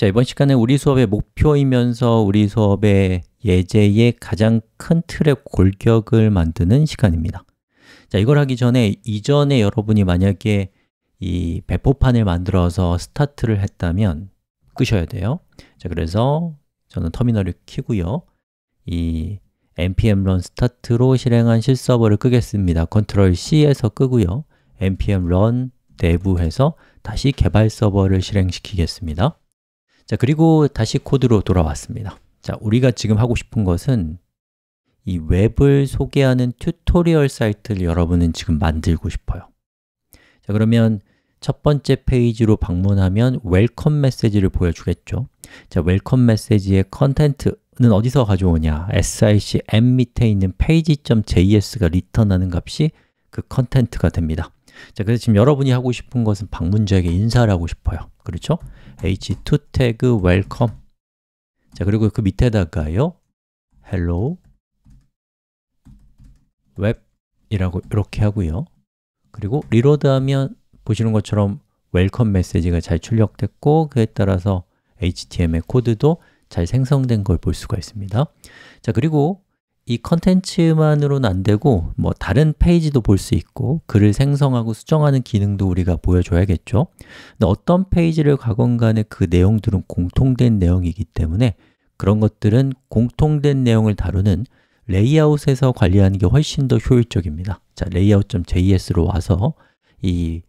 자, 이번 시간에 우리 수업의 목표이면서 우리 수업의 예제의 가장 큰 틀의 골격을 만드는 시간입니다. 자, 이걸 하기 전에 이전에 여러분이 만약에 이 배포판을 만들어서 스타트를 했다면 끄셔야 돼요. 자, 그래서 저는 터미널을 키고요. 이 npm run start로 실행한 실서버를 끄겠습니다. Ctrl C에서 끄고요. npm run 내부에서 다시 개발 서버를 실행시키겠습니다. 자, 그리고 다시 코드로 돌아왔습니다. 자, 우리가 지금 하고 싶은 것은 이 웹을 소개하는 튜토리얼 사이트를 여러분은 지금 만들고 싶어요. 자, 그러면 첫 번째 페이지로 방문하면 웰컴 메시지를 보여주겠죠. 자, 웰컴 메시지의 컨텐트는 어디서 가져오냐? sicm 밑에 있는 page.js가 리턴하는 값이 그 컨텐트가 됩니다. 자, 그래서 지금 여러분이 하고 싶은 것은 방문자에게 인사를 하고 싶어요. 그렇죠? h2 태그 welcome 자, 그리고 그 밑에다가요 hello web 이라고 이렇게 하고요 그리고 리로드하면 보시는 것처럼 웰컴 메시지가 잘 출력됐고 그에 따라서 HTML 코드도 잘 생성된 걸 볼 수가 있습니다 자 그리고 이 컨텐츠만으로는 안 되고 뭐 다른 페이지도 볼 수 있고 글을 생성하고 수정하는 기능도 우리가 보여줘야겠죠. 근데 어떤 페이지를 가건 간에 그 내용들은 공통된 내용이기 때문에 그런 것들은 공통된 내용을 다루는 레이아웃에서 관리하는 게 훨씬 더 효율적입니다. 자, l a y o j s 로 와서 이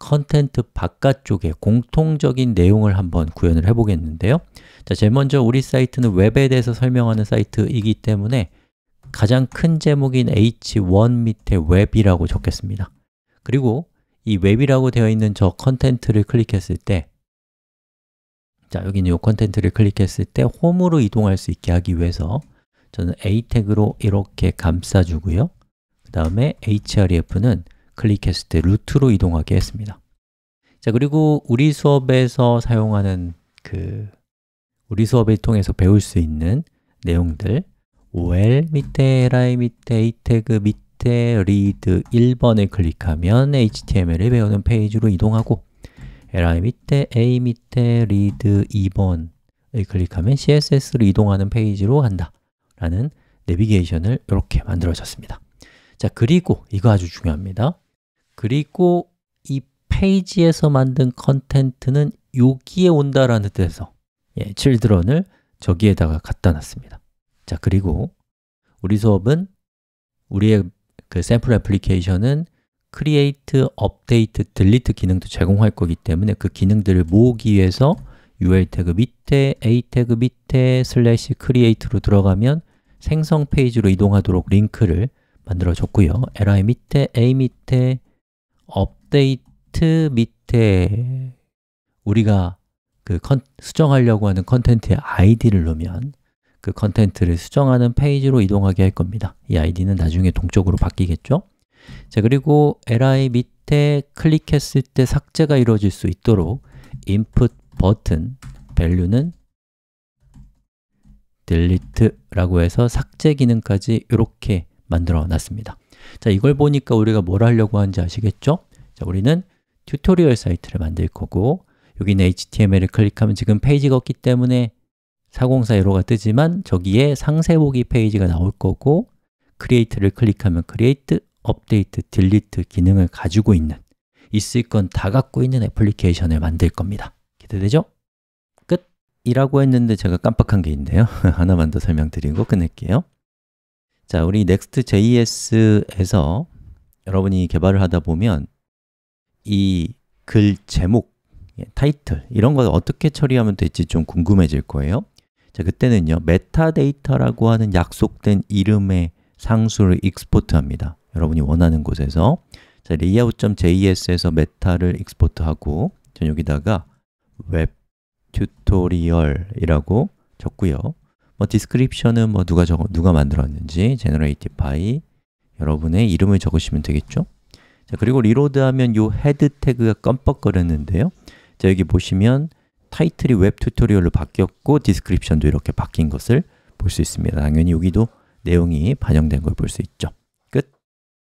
컨텐트 바깥쪽에 공통적인 내용을 한번 구현을 해보겠는데요. 자, 제일 먼저 우리 사이트는 웹에 대해서 설명하는 사이트이기 때문에 가장 큰 제목인 h1 밑에 웹이라고 적겠습니다. 그리고 이 웹이라고 되어 있는 저 컨텐트를 클릭했을 때 자, 여기는 이 컨텐트를 클릭했을 때 홈으로 이동할 수 있게 하기 위해서 저는 A 태그로 이렇게 감싸주고요. 그 다음에 href는 클릭했을 때 루트로 이동하게 했습니다. 자, 그리고 우리 수업에서 사용하는 그 우리 수업을 통해서 배울 수 있는 내용들 well 밑에 li 밑에 a 태그 밑에 read 1번을 클릭하면 HTML을 배우는 페이지로 이동하고 li 밑에 a 밑에 read 2번을 클릭하면 CSS로 이동하는 페이지로 간다 라는 내비게이션을 이렇게 만들어졌습니다 자 그리고 이거 아주 중요합니다 그리고 이 페이지에서 만든 컨텐트는 여기에 온다라는 뜻에서 예, children을 저기에다가 갖다 놨습니다 자, 그리고 우리 수업은 우리의 그 샘플 애플리케이션은 create, update, delete 기능도 제공할 거기 때문에 그 기능들을 모으기 위해서 ul 태그 밑에, a 태그 밑에, 슬래시 create로 들어가면 생성 페이지로 이동하도록 링크를 만들어 줬고요 li 밑에, a 밑에, update 밑에 우리가 그 컨, 수정하려고 하는 컨텐츠의 아이디를 넣으면 그 컨텐트를 수정하는 페이지로 이동하게 할 겁니다. 이 아이디는 나중에 동적으로 바뀌겠죠? 자, 그리고 li 밑에 클릭했을 때 삭제가 이루어질 수 있도록 input 버튼 value는 delete라고 해서 삭제 기능까지 이렇게 만들어 놨습니다. 자, 이걸 보니까 우리가 뭘 하려고 하는지 아시겠죠? 자, 우리는 튜토리얼 사이트를 만들 거고 여기는 HTML을 클릭하면 지금 페이지가 없기 때문에 4041호가 뜨지만 저기에 상세보기 페이지가 나올 거고 크리에이트를 클릭하면 크리에이트, 업데이트, 딜리트 기능을 가지고 있는 있을 건 다 갖고 있는 애플리케이션을 만들 겁니다. 기대되죠? 끝이라고 했는데 제가 깜빡한 게있는데요 하나만 더 설명드리고 끝낼게요. 자, 우리 Next.js에서 여러분이 개발을 하다 보면 이 글 제목, 예, 타이틀 이런 걸 어떻게 처리하면 될지 좀 궁금해질 거예요. 자, 그때는요. 메타데이터라고 하는 약속된 이름의 상수를 익스포트합니다. 여러분이 원하는 곳에서 자, layout.js에서 메타를 익스포트하고 전 여기다가 웹 튜토리얼이라고 적고요. 뭐 디스크립션은 뭐 누가 적 누가 만들었는지 generate by 여러분의 이름을 적으시면 되겠죠. 자, 그리고 리로드하면 요 헤드 태그가 껌뻑거렸는데요. 자, 여기 보시면 타이틀이 웹 튜토리얼로 바뀌었고 디스크립션도 이렇게 바뀐 것을 볼 수 있습니다. 당연히 여기도 내용이 반영된 걸 볼 수 있죠.